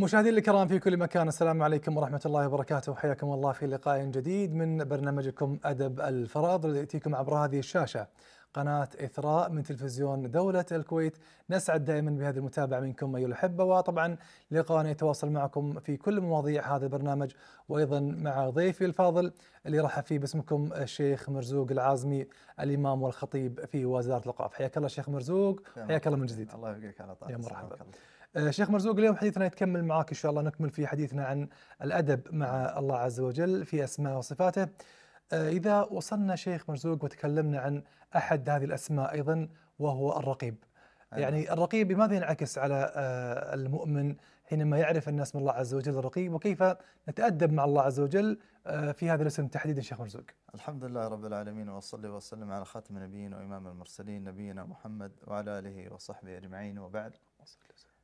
مشاهدينا الكرام في كل مكان السلام عليكم ورحمة الله وبركاته وحياكم الله في لقاء جديد من برنامجكم أدب الفراض الذي يأتيكم عبر هذه الشاشة قناة إثراء من تلفزيون دولة الكويت نسعد دائما بهذه المتابعة منكم أيها الأحبة وطبعا لقاءنا يتواصل معكم في كل مواضيع هذا البرنامج وأيضا مع ضيفي الفاضل اللي رحب فيه باسمكم الشيخ مرزوق العازمي الإمام والخطيب في وزارة الأوقاف حياك الله شيخ مرزوق نعم. حياك الله من جديد الله يبقيك على طول يا مرحبا آه، شيخ مرزوق اليوم حديثنا يتكمل معاك ان شاء الله نكمل في حديثنا عن الادب مع الله عز وجل في اسماء وصفاته. آه، اذا وصلنا شيخ مرزوق وتكلمنا عن احد هذه الاسماء ايضا وهو الرقيب. أيوة. يعني الرقيب بماذا ينعكس على آه، المؤمن حينما يعرف ان اسم الله عز وجل الرقيب وكيف نتادب مع الله عز وجل في هذا الاسم تحديدا شيخ مرزوق. الحمد لله رب العالمين وصلي وسلم على خاتم النبيين وامام المرسلين نبينا محمد وعلى اله وصحبه اجمعين وبعد.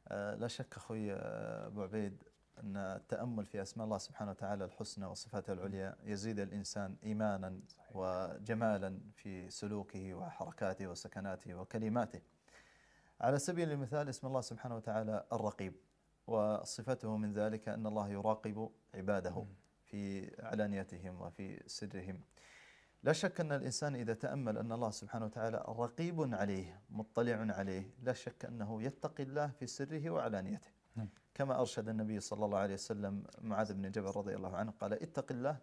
آه، لا شك أخوي آه، أبو عبيد أن التأمل في أسماء الله سبحانه وتعالى الحسنى وصفاته العليا يزيد الإنسان إيمانا وجمالا في سلوكه وحركاته وسكناته وكلماته على سبيل المثال اسم الله سبحانه وتعالى الرقيب وصفته من ذلك أن الله يراقب عباده في علانيتهم وفي سرهم لا شك أن الإنسان إذا تأمل أن الله سبحانه وتعالى رقيب عليه مطلع عليه لا شك أنه يتقي الله في سره وعلانيته نعم. كما أرشد النبي صلى الله عليه وسلم معاذ بن جبل رضي الله عنه قال اتق الله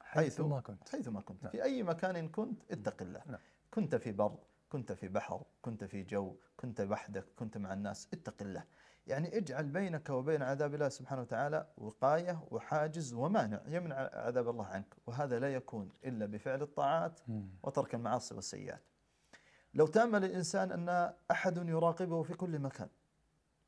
حيث ما كنت حيث ما كنت نعم. في أي مكان كنت اتق الله نعم. كنت في بر كنت في بحر كنت في جو كنت وحدك كنت مع الناس اتق الله يعني اجعل بينك وبين عذاب الله سبحانه وتعالى وقاية وحاجز ومانع يمنع عذاب الله عنك وهذا لا يكون إلا بفعل الطاعات وترك المعاصي والسيئات لو تأمل الإنسان أن أحد يراقبه في كل مكان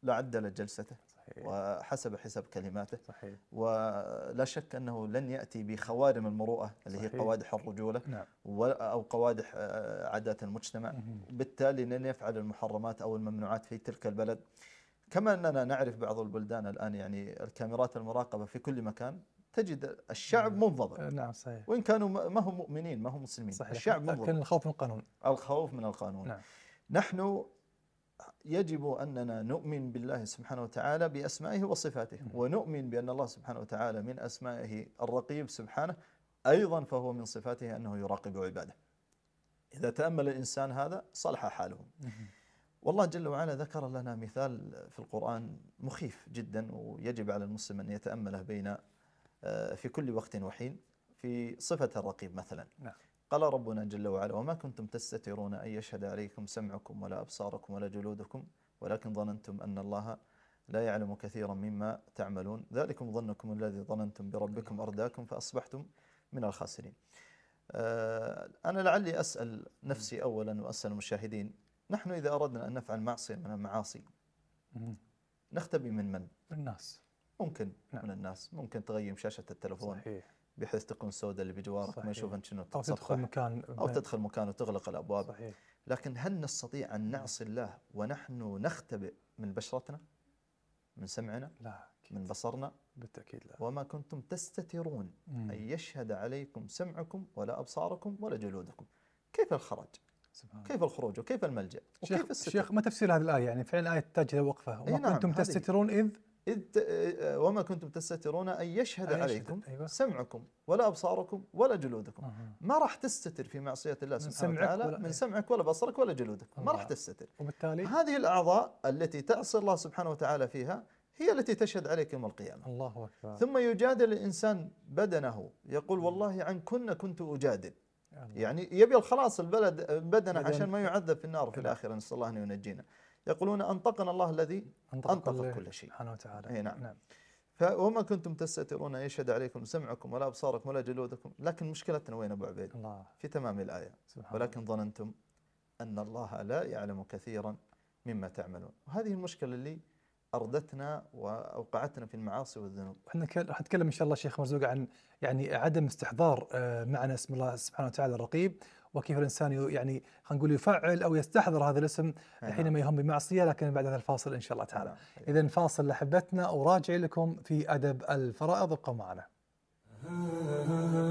لعدل جلسته صحيح. وحسب حسب كلماته صحيح. ولا شك أنه لن يأتي بخوارم المروءة اللي صحيح. هي قوادح الرجولة نعم. أو قوادح آه، عادات المجتمع بالتالي لن يفعل المحرمات أو الممنوعات في تلك البلد كما أننا نعرف بعض البلدان الآن يعني الكاميرات المراقبة في كل مكان تجد الشعب نعم. منضبط آه، نعم صحيح وإن كانوا ما هم مؤمنين ما هم مسلمين صحيح. الشعب منضبط لكن الخوف من القانون الخوف من القانون نعم. نحن يجب أننا نؤمن بالله سبحانه وتعالى بأسمائه وصفاته ونؤمن بأن الله سبحانه وتعالى من أسمائه الرقيب سبحانه أيضا فهو من صفاته أنه يراقب عباده إذا تأمل الإنسان هذا صلح حاله والله جل وعلا ذكر لنا مثال في القرآن مخيف جدا ويجب على المسلم أن يتأمله بين آه، في كل وقت وحين في صفة الرقيب مثلا نعم. قال ربنا جل وعلا وما كنتم تستترون أن يشهد عليكم سمعكم ولا أبصاركم ولا جلودكم ولكن ظننتم أن الله لا يعلم كثيرا مما تعملون ذلكم ظنكم الذي ظننتم بربكم أرداكم فأصبحتم من الخاسرين آه، أنا لعلي أسأل نفسي أولا وأسأل المشاهدين نحن إذا أردنا أن نفعل معصية من المعاصي نختبي من من؟ من الناس ممكن نعم. من الناس ممكن تغيم شاشة التلفون صحيح بحيث تكون السوداء اللي بجوارك صحيح. ما يشوف انت شنو او تدخل مكان او تدخل مكان وتغلق الابواب صحيح. لكن هل نستطيع ان نعصي الله ونحن نختبئ من بشرتنا؟ من سمعنا؟ لا أكيد. من بصرنا؟ بالتاكيد لا وما كنتم تستترون مم. ان يشهد عليكم سمعكم ولا ابصاركم ولا جلودكم. كيف الخرج؟ سبحان كيف الخروج وكيف الملجا؟ وكيف الستر؟ شيخ ما تفسير هذه الايه يعني فعلا الايه تحتاج الى وقفه وما نعم كنتم تستترون اذ إذ آه، آه، وما كنتم تستترون أن يشهد عليكم أيوة. سمعكم ولا أبصاركم ولا جلودكم أه. ما راح تستتر في معصية الله سبحانه وتعالى من سمعك ولا بصرك ولا جلودك ما راح تستتر وبالتالي هذه الأعضاء التي تعصي الله سبحانه وتعالى فيها هي التي تشهد عليك يوم القيامة الله أكبر ثم يجادل الإنسان بدنه يقول والله عن كنا كنت أجادل يعني يبي الخلاص البلد بدنه عشان ما يعذب في النار في الآخرة نسأل الله أن ينجينا يقولون أنطقنا الله الذي أنطق, أنطق كل شيء سبحانه وتعالى أي نعم, نعم. فوما كنتم تستترون ان يشهد عليكم سمعكم ولا ابصاركم ولا جلودكم، لكن مشكلتنا وين ابو عبيد؟ الله في تمام الايه سبحان ولكن الله. ظننتم ان الله لا يعلم كثيرا مما تعملون، وهذه المشكله اللي اردتنا واوقعتنا في المعاصي والذنوب. احنا راح نتكلم ان شاء الله شيخ مرزوق عن يعني عدم استحضار آه، معنى اسم الله سبحانه وتعالى الرقيب وكيف الانسان يعني خلينا نقول يفعل او يستحضر هذا الاسم نعم. حينما يهم بمعصيه لكن بعد هذا الفاصل ان شاء الله تعالى. نعم. اذا فاصل لحبتنا وراجع لكم في ادب الفرائض ابقوا معنا.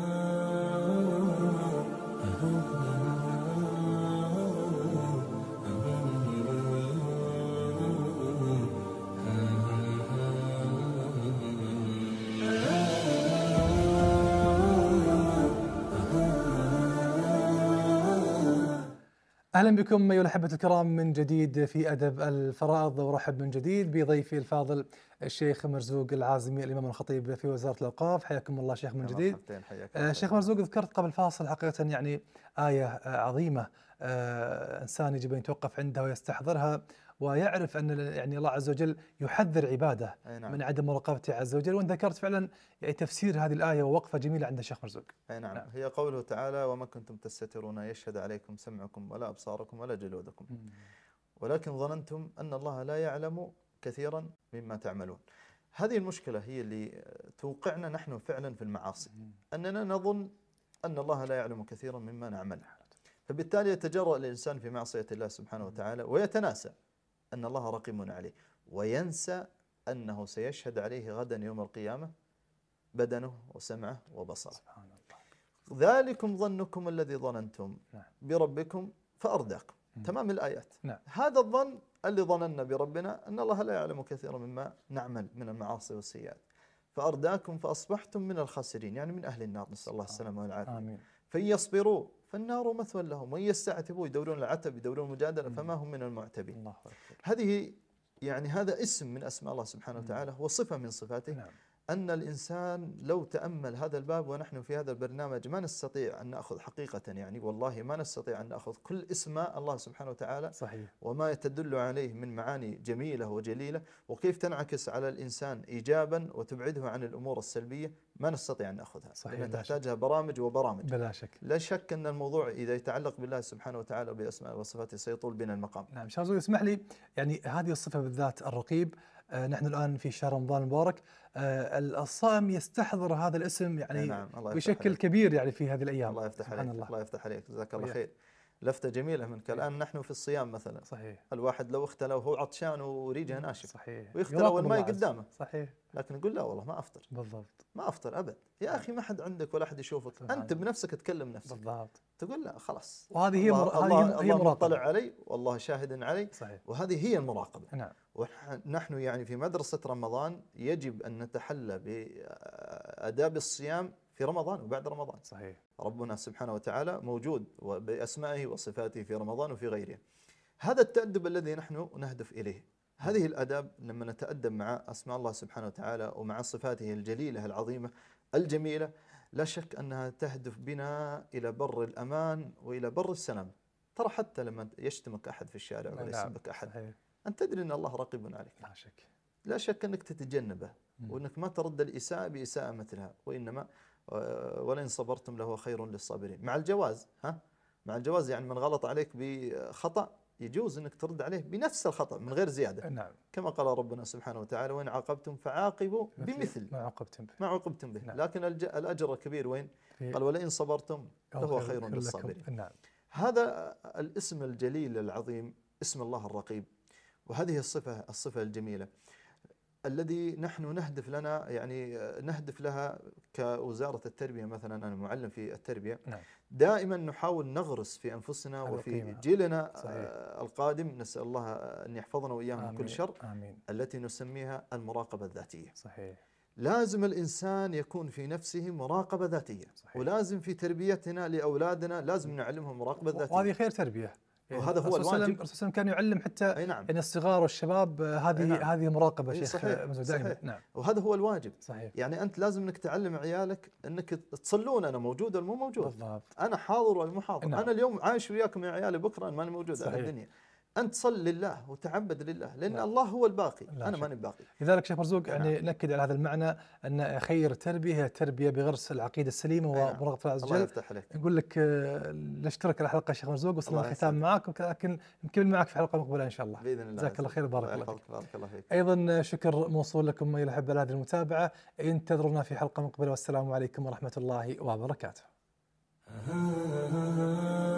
اهلا بكم ايها الاحبه الكرام من جديد في ادب الفرائض وارحب من جديد بضيفي الفاضل الشيخ مرزوق العازمي الامام الخطيب في وزاره الاوقاف حياكم الله شيخ من جديد آه شيخ مرزوق ذكرت قبل فاصل حقيقه يعني ايه عظيمه آه، انسان يجب ان يتوقف عندها ويستحضرها ويعرف ان يعني الله عز وجل يحذر عباده نعم. من عدم مراقبته عز وجل وان ذكرت فعلا يعني تفسير هذه الايه ووقفه جميله عند الشيخ مرزوق. اي نعم. نعم هي قوله تعالى وما كنتم تستترون يشهد عليكم سمعكم ولا ابصاركم ولا جلودكم. ولكن ظننتم ان الله لا يعلم كثيرا مما تعملون. هذه المشكله هي اللي توقعنا نحن فعلا في المعاصي اننا نظن ان الله لا يعلم كثيرا مما نعمل. فبالتالي يتجرأ الانسان في معصيه الله سبحانه وتعالى ويتناسى أن الله رقيم عليه وينسى أنه سيشهد عليه غدا يوم القيامة بدنه وسمعه وبصره سبحان الله ذلكم ظنكم الذي ظننتم نعم. بربكم فأرداكم تمام الآيات نعم. هذا الظن اللي ظننا بربنا أن الله لا يعلم كثيرا مما نعمل من المعاصي والسيئات فأرداكم فأصبحتم من الخاسرين يعني من أهل النار نسأل الله السلامة والعافية آمين. فإن يصبروا فالنار مثوى لهم وإن يستعتبوا يدورون العتب يدورون المجادلة فما هم من المعتبين الله أكبر. هذه يعني هذا اسم من أسماء الله سبحانه وتعالى وصفة من صفاته نعم. أن الإنسان لو تأمل هذا الباب ونحن في هذا البرنامج ما نستطيع أن نأخذ حقيقة يعني والله ما نستطيع أن نأخذ كل اسماء الله سبحانه وتعالى صحيح وما تدل عليه من معاني جميلة وجليلة وكيف تنعكس على الإنسان إيجابا وتبعده عن الأمور السلبية ما نستطيع أن نأخذها صحيح لأن تحتاجها برامج وبرامج بلا شك لا شك أن الموضوع إذا يتعلق بالله سبحانه وتعالى وبأسماء وصفاته سيطول بنا المقام نعم شاذ اسمح لي يعني هذه الصفة بالذات الرقيب آه، نحن الان في شهر رمضان المبارك آه، الصائم يستحضر هذا الاسم يعني نعم الله بشكل عليك. كبير يعني في هذه الايام الله يفتح عليك الله. الله يفتح عليك جزاك الله خير لفته جميله منك الان نحن في الصيام مثلا صحيح الواحد لو اختلى وهو عطشان وريجه ناشف صحيح ويختلى والماء قدامه صحيح لكن يقول لا والله ما افطر بالضبط ما افطر ابد يا اخي ما حد عندك ولا حد يشوفك انت بنفسك تكلم نفسك بالضبط تقول لا خلاص وهذه هي الله هي الله هي الله مطلع علي والله شاهد علي صحيح. وهذه هي المراقبه نعم ونحن يعني في مدرسة رمضان يجب أن نتحلى بأداب الصيام في رمضان وبعد رمضان صحيح ربنا سبحانه وتعالى موجود بأسمائه وصفاته في رمضان وفي غيره هذا التأدب الذي نحن نهدف إليه هذه الآداب لما نتأدب مع أسماء الله سبحانه وتعالى ومع صفاته الجليلة العظيمة الجميلة لا شك أنها تهدف بنا إلى بر الأمان وإلى بر السلام ترى حتى لما يشتمك أحد في الشارع ولا نعم، يسبك أحد صحيح. أن تدري أن الله رقيب عليك لا شك لا شك أنك تتجنبه وأنك ما ترد الإساءة بإساءة مثلها وإنما آه، ولئن صبرتم لهو خير للصابرين مع الجواز ها مع الجواز يعني من غلط عليك بخطأ يجوز أنك ترد عليه بنفس الخطأ من غير زيادة نعم. كما قال ربنا سبحانه وتعالى وإن عاقبتم فعاقبوا بمثل ما عاقبتم به, ما عوقبتم به. نعم. لكن الأجر الكبير وين قال ولئن صبرتم لهو خير للصابرين نعم. هذا الاسم الجليل العظيم اسم الله الرقيب وهذه الصفة الصفة الجميلة الذي نحن نهدف لنا يعني نهدف لها كوزارة التربية مثلا أنا معلم في التربية نعم. دائما نحاول نغرس في أنفسنا وفي جيلنا صحيح. آه، القادم نسأل الله أن يحفظنا وإياه من كل شر آمين. التي نسميها المراقبة الذاتية صحيح لازم الإنسان يكون في نفسه مراقبة ذاتية صحيح. ولازم في تربيتنا لأولادنا لازم نعلمهم مراقبة ذاتية وهذه خير تربية إيه. وهذا هو الواجب الرسول صلى الله عليه وسلم كان يعلم حتى نعم. ان الصغار والشباب آه، هذه نعم. هذه مراقبه شيخ صحيح. صحيح. نعم وهذا هو الواجب صحيح. يعني انت لازم انك تعلم عيالك انك تصلون انا موجود ولا مو موجود بالضبط. انا حاضر ولا مو حاضر نعم. انا اليوم عايش وياكم يا عيالي بكره ماني موجود على الدنيا أن تصل لله وتعبد لله لأن نعم. الله هو الباقي أنا ماني باقي لذلك شيخ مرزوق يعني نعم. على هذا المعنى أن خير تربية هي تربية بغرس العقيدة السليمة نعم. ومرغبة الله عز وجل يفتح عليك نقول لك آه، نشكرك على الحلقة شيخ مرزوق وصلنا الختام معك لكن نكمل معك في حلقة مقبلة إن شاء الله بإذن الله جزاك الله خير بارك الله فيك بارك الله فيك أيضا شكر موصول لكم أيها الأحبة على هذه المتابعة انتظرونا في حلقة مقبلة والسلام عليكم ورحمة الله وبركاته